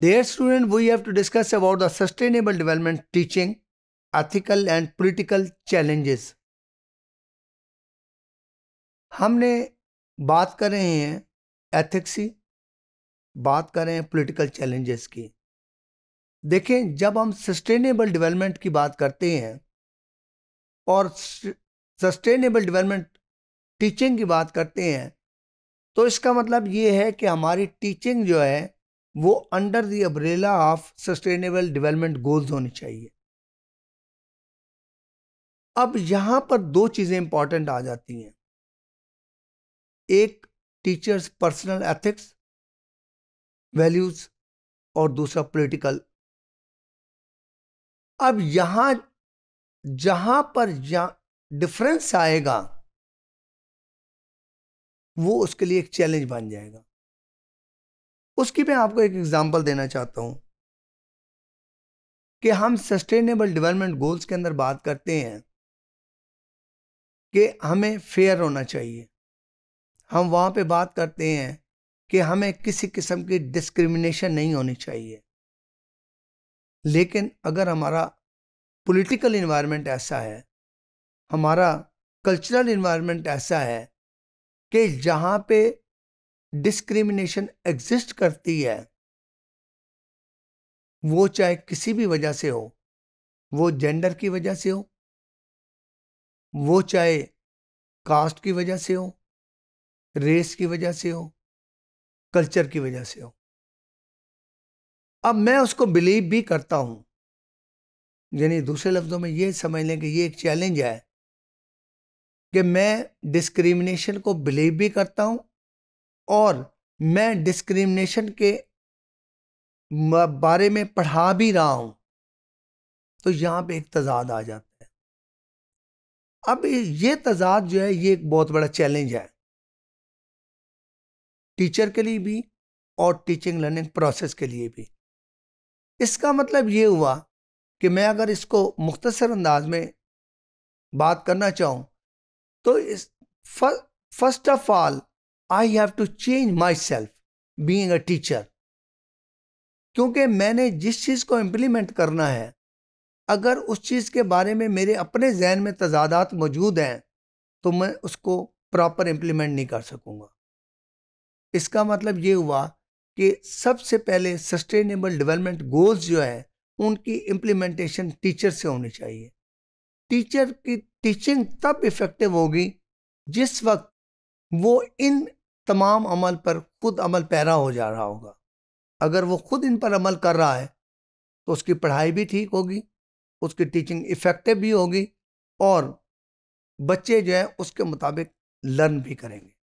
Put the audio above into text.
Dear student, we have to discuss about the sustainable development teaching, ethical and political challenges. हमने बात कर रहे हैं एथिक्स की बात कर रहे हैं पॉलिटिकल चैलेंजेस की देखें जब हम सस्टेनेबल डेवलपमेंट की बात करते हैं और सस्टेनेबल डेवलपमेंट टीचिंग की बात करते हैं तो इसका मतलब ये है कि हमारी टीचिंग जो है वो under the umbrella of sustainable development goals होने चाहिए अब यहां पर दो चीजें इंपॉर्टेंट आ जाती हैं एक टीचर्स पर्सनल एथिक्स वैल्यूज और दूसरा पॉलिटिकल अब यहां जहां पर डिफरेंस आएगा वो उसके लिए एक चैलेंज बन जाएगा उसकी मैं आपको एक एग्जांपल देना चाहता हूँ कि हम सस्टेनेबल डेवलपमेंट गोल्स के अंदर बात करते हैं कि हमें फेयर होना चाहिए हम वहाँ पे बात करते हैं कि हमें किसी किस्म की डिस्क्रिमिनेशन नहीं होनी चाहिए लेकिन अगर हमारा पॉलिटिकल इन्वायरमेंट ऐसा है हमारा कल्चरल इन्वायरमेंट ऐसा है कि जहाँ पे डिस्क्रिमिनेशन एग्जिस्ट करती है वो चाहे किसी भी वजह से हो वो जेंडर की वजह से हो वो चाहे कास्ट की वजह से हो रेस की वजह से हो कल्चर की वजह से हो अब मैं उसको बिलीव भी करता हूं यानी दूसरे लफ्जों में ये समझ लें कि ये एक चैलेंज है कि मैं डिस्क्रिमिनेशन को बिलीव भी करता हूं और मैं डिस्क्रिमिनेशन के बारे में पढ़ा भी रहा हूँ तो यहाँ पे एक तजाद आ जाता है अब ये तजाद जो है ये एक बहुत बड़ा चैलेंज है टीचर के लिए भी और टीचिंग लर्निंग प्रोसेस के लिए भी इसका मतलब ये हुआ कि मैं अगर इसको मुख्तसर अंदाज में बात करना चाहूँ तो इस first of all I have to change myself being a teacher क्योंकि मैंने जिस चीज़ को इम्प्लीमेंट करना है अगर उस चीज़ के बारे में मेरे अपने जहन में तजादात मौजूद हैं तो मैं उसको प्रॉपर इम्प्लीमेंट नहीं कर सकूँगा इसका मतलब ये हुआ कि सबसे पहले सस्टेनेबल डेवलपमेंट गोल्स जो हैं उनकी इम्प्लीमेंटेशन टीचर से होनी चाहिए टीचर की टीचिंग तब इफ़ेक्टिव होगी जिस वक्त वो इन तमाम अमल पर खुद अमल पैरा हो जा रहा होगा अगर वो खुद इन पर अमल कर रहा है तो उसकी पढ़ाई भी ठीक होगी उसकी टीचिंग इफ़ेक्टिव भी होगी और बच्चे जो है उसके मुताबिक लर्न भी करेंगे